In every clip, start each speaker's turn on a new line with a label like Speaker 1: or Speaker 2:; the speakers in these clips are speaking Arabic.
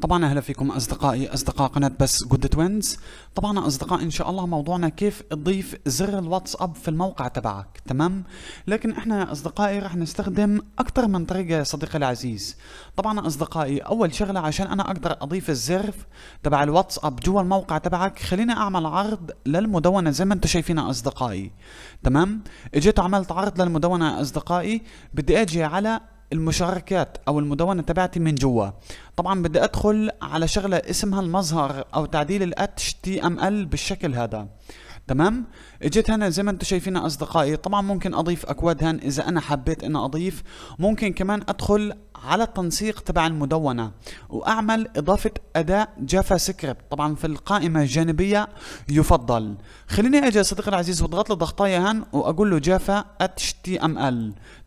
Speaker 1: طبعا اهلا فيكم اصدقائي اصدقاء قناه بس جود توينز طبعا اصدقاء ان شاء الله موضوعنا كيف تضيف زر الواتساب في الموقع تبعك تمام لكن احنا يا اصدقائي راح نستخدم اكثر من طريقه يا صديقي العزيز طبعا اصدقائي اول شغله عشان انا اقدر اضيف الزر تبع الواتساب جوا الموقع تبعك خليني اعمل عرض للمدونه زي ما انتم شايفين يا اصدقائي تمام اجيت عملت عرض للمدونه يا اصدقائي بدي اجي على المشاركات او المدونه تبعتي من جوا طبعا بدي ادخل على شغله اسمها المظهر او تعديل الاتش تي ام ال بالشكل هذا تمام اجيت هنا زي ما انتم شايفين اصدقائي طبعا ممكن اضيف اكواد هان اذا انا حبيت ان اضيف ممكن كمان ادخل على التنسيق تبع المدونة وأعمل إضافة أداة جافا سكريبت طبعا في القائمة الجانبية يفضل خليني أجي صديق العزيز وضغط له ضغطايا هان وأقول له جافا HTML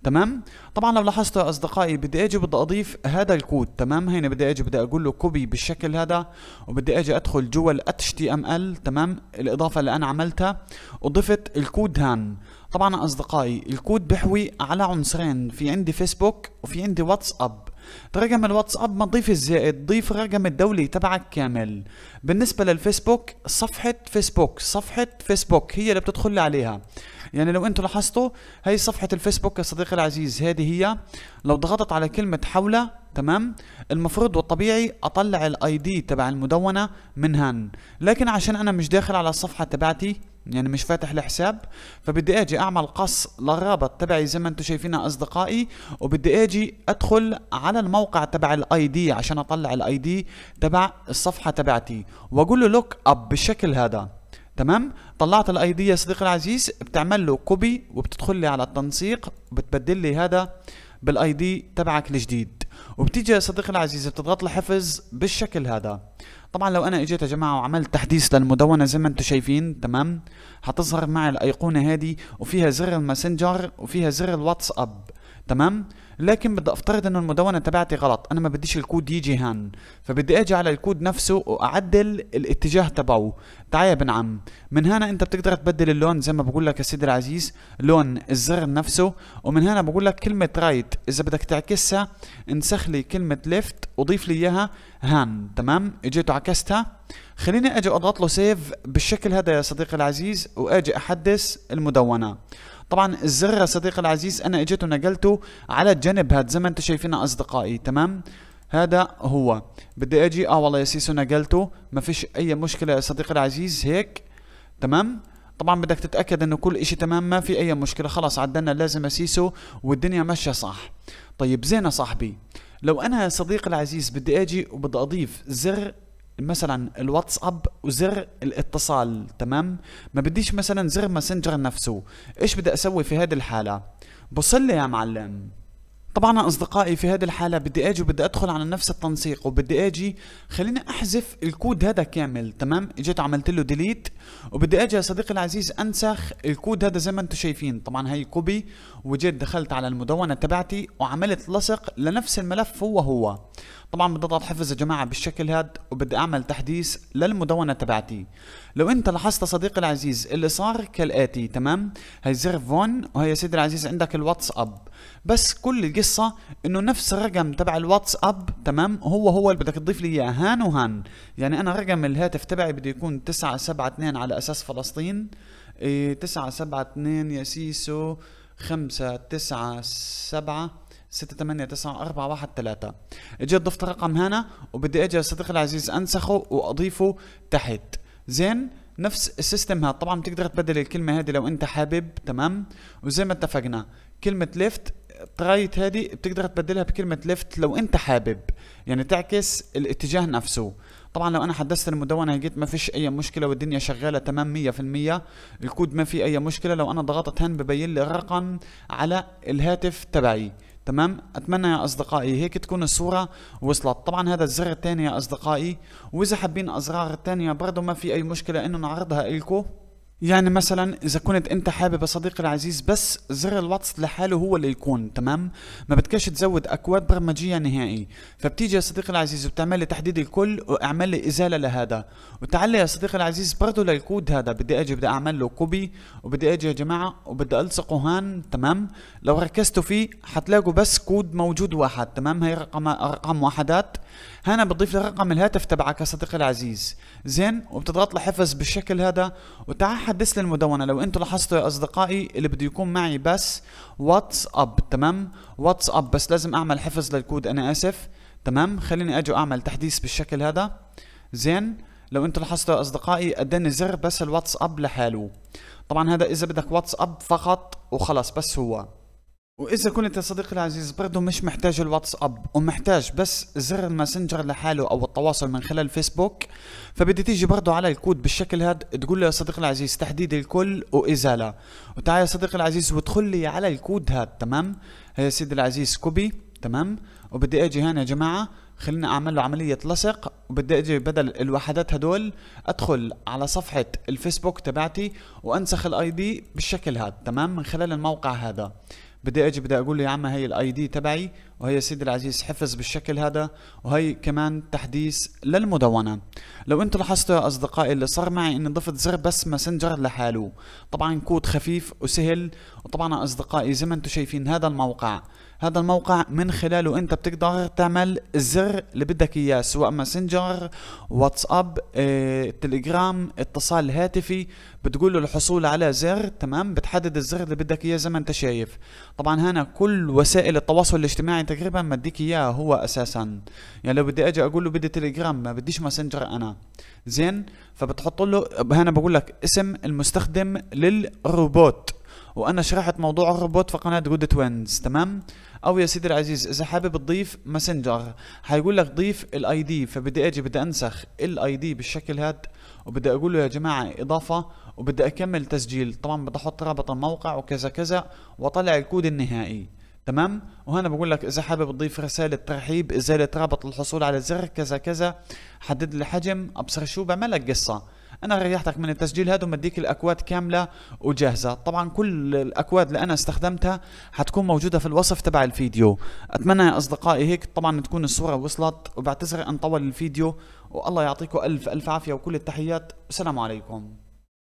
Speaker 1: تمام طبعا لو لاحظتوا يا أصدقائي بدي أجي بدي أضيف هذا الكود تمام هنا بدي أجي بدي أقول له كوبي بالشكل هذا وبدي أجي أدخل جوا ال HTML تمام الإضافة اللي أنا عملتها وضفت الكود هان طبعا اصدقائي الكود بيحوي على عنصرين في عندي فيسبوك وفي عندي واتساب رقم الواتساب ما تضيف الزائد ضيف رقم الدولي تبعك كامل بالنسبة للفيسبوك صفحة فيسبوك صفحة فيسبوك هي اللي بتدخل عليها يعني لو انتم لاحظتوا هي صفحه الفيسبوك يا صديقي العزيز هذه هي لو ضغطت على كلمه حوله تمام المفروض والطبيعي اطلع الاي دي تبع المدونه من هان لكن عشان انا مش داخل على الصفحه تبعتي يعني مش فاتح الحساب فبدي اجي اعمل قص للرابط تبعي زي ما انتم شايفينها اصدقائي وبدي اجي ادخل على الموقع تبع الاي دي عشان اطلع الاي دي تبع الصفحه تبعتي واقول له لوك اب بالشكل هذا تمام طلعت الاي دي يا صديقي العزيز بتعمل له كوبي وبتدخل لي على التنسيق وبتبدل لي هذا بالاي دي تبعك الجديد وبتيجي يا صديقي العزيز بتضغط الحفظ بالشكل هذا طبعا لو انا اجيت يا جماعه وعملت تحديث للمدونه زي ما انتم شايفين تمام حتظهر معي الايقونه هذه وفيها زر الماسنجر وفيها زر الواتساب تمام لكن بدي افترض انه المدونه تبعتي غلط انا ما بديش الكود يجي هان فبدي اجي على الكود نفسه واعدل الاتجاه تبعه تعال يا بن عم من هنا انت بتقدر تبدل اللون زي ما بقول لك يا سيدي العزيز لون الزر نفسه ومن هنا بقول لك كلمه رايت اذا بدك تعكسها انسخ لي كلمه ليفت وضيف لي اياها هان تمام اجيت وعكستها خليني اجي اضغط له سيف بالشكل هذا يا صديقي العزيز واجي احدث المدونه طبعا الزر صديقي العزيز انا اجيت ونقلته على الجنب هاد زي ما انتم شايفينه اصدقائي تمام هذا هو بدي اجي اه والله يا سيسو نقلته ما فيش اي مشكله يا صديقي العزيز هيك تمام طبعا بدك تتاكد انه كل اشي تمام ما في اي مشكله خلاص عدلنا لازم اسيسو والدنيا ماشيه صح طيب زين يا صاحبي لو انا يا صديقي العزيز بدي اجي وبدي اضيف زر مثلا الواتساب وزر الاتصال تمام ما بديش مثلا زر ماسنجر نفسه ايش بدي اسوي في هذه الحاله بصلي يا معلم طبعا اصدقائي في هذه الحاله بدي اجي وبدي ادخل على نفس التنسيق وبدي اجي خليني احذف الكود هذا كامل تمام اجيت عملت له ديليت وبدي اجي يا صديقي العزيز انسخ الكود هذا زي ما انتم شايفين طبعا هي كوبي وجيت دخلت على المدونه تبعتي وعملت لصق لنفس الملف هو هو طبعا بدي اضغط حفظ يا جماعه بالشكل هذا وبدي اعمل تحديث للمدونه تبعتي لو انت لاحظت صديقي العزيز اللي صار كالاتي تمام هي زر فون وهي يا سيدي العزيز عندك الواتساب بس كل القصه انه نفس الرقم تبع الواتساب تمام هو هو اللي بدك تضيف لي اياه هان وهان يعني انا رقم الهاتف تبعي بده يكون 972 على اساس فلسطين إيه 972 يا سيسو 5 9 7 6 8 9 4 1 3 اجيت ضفت رقم هنا وبدي اجي صديقي العزيز انسخه واضيفه تحت زين نفس السيستم هذا طبعا بتقدر تبدل الكلمه هذه لو انت حابب تمام وزي ما اتفقنا كلمه ليفت الترايت هذه بتقدر تبدلها بكلمة ليفت لو انت حابب يعني تعكس الاتجاه نفسه طبعا لو انا حدثت المدونة لقيت ما فيش اي مشكلة والدنيا شغالة تمام 100% الكود ما في اي مشكلة لو انا ضغطت هن ببين لي الرقم على الهاتف تبعي تمام اتمنى يا اصدقائي هيك تكون الصوره وصلت طبعا هذا الزر الثاني يا اصدقائي واذا حابين ازرار الثانيه برضه ما في اي مشكله انه نعرضها لكم يعني مثلا اذا كنت انت حابب صديقي العزيز بس زر الواتس لحاله هو اللي يكون تمام ما بدكش تزود اكواد برمجيه نهائي فبتيجي يا صديقي العزيز وبتعمل لي تحديد الكل واعمل لي ازاله لهذا وتعال يا صديقي العزيز برضه للكود هذا بدي اجي بدي اعمل له كوبي وبدي اجي يا جماعه وبدي الصقه هان تمام لو ركزتوا فيه حتلاقوا بس كود موجود واحد تمام هي رقم ارقام وحدات هنا بتضيف لي رقم الهاتف تبعك يا صديقي العزيز زين وبتضغط لحفظ بالشكل هذا وتعال بحدث لي المدونه لو انتم لاحظتوا يا اصدقائي اللي بده يكون معي بس واتس اب تمام واتس اب بس لازم اعمل حفظ للكود انا اسف تمام خليني اجي اعمل تحديث بالشكل هذا زين لو انتم لاحظتوا يا اصدقائي اداني زر بس الواتس اب لحاله طبعا هذا اذا بدك واتس اب فقط وخلص بس هو واذا كنت يا صديقي العزيز برضه مش محتاج الواتساب ومحتاج بس زر الماسنجر لحاله او التواصل من خلال فيسبوك فبدي تيجي برضه على الكود بالشكل هاد تقول له يا صديقي العزيز تحديد الكل وازاله وتعال يا صديقي العزيز وادخل لي على الكود هاد تمام يا سيدي العزيز كوبي تمام وبدي اجي هنا يا جماعه خلينا اعمل له عمليه لصق وبدي اجي بدل الوحدات هدول ادخل على صفحه الفيسبوك تبعتي وانسخ الاي دي بالشكل هاد تمام من خلال الموقع هذا بدي اجي بدي اقول له يا عم هي الاي دي تبعي وهي سيدي العزيز حفظ بالشكل هذا وهي كمان تحديث للمدونة لو انتم لاحظتوا يا اصدقائي اللي صار معي اني ضفت زر بس ماسنجر لحاله طبعا كود خفيف وسهل وطبعا اصدقائي زي ما انتم شايفين هذا الموقع هذا الموقع من خلاله انت بتقدر تعمل الزر اللي بدك اياه سواء ماسنجر واتساب اه، تليجرام اتصال هاتفي بتقول له الحصول على زر تمام بتحدد الزر اللي بدك اياه زي ما انت شايف طبعا هنا كل وسائل التواصل الاجتماعي يعني تقريبا ما اديك اياه هو اساسا يعني لو بدي اجي اقول له بدي تليجرام ما بديش ماسنجر انا زين فبتحط له هنا بقول لك اسم المستخدم للروبوت وانا شرحت موضوع الروبوت في قناه جود توينز تمام او يا سيدي العزيز اذا حابب تضيف ماسنجر حيقول لك ضيف الاي دي فبدي اجي بدي انسخ الاي دي بالشكل هاد وبدي اقول له يا جماعه اضافه وبدي اكمل تسجيل طبعا بدي احط رابط الموقع وكذا كذا واطلع الكود النهائي تمام وهنا بقول لك اذا حابب تضيف رساله ترحيب ازاله رابط للحصول على الزر كذا كذا حدد لي حجم ابصر شو بعمل لك قصه انا ريحتك من التسجيل هذا ومديك الاكواد كامله وجاهزه طبعا كل الاكواد اللي انا استخدمتها حتكون موجوده في الوصف تبع الفيديو اتمنى يا اصدقائي هيك طبعا تكون الصوره وصلت وبعتذر ان طول الفيديو والله يعطيكم الف الف عافيه وكل التحيات والسلام عليكم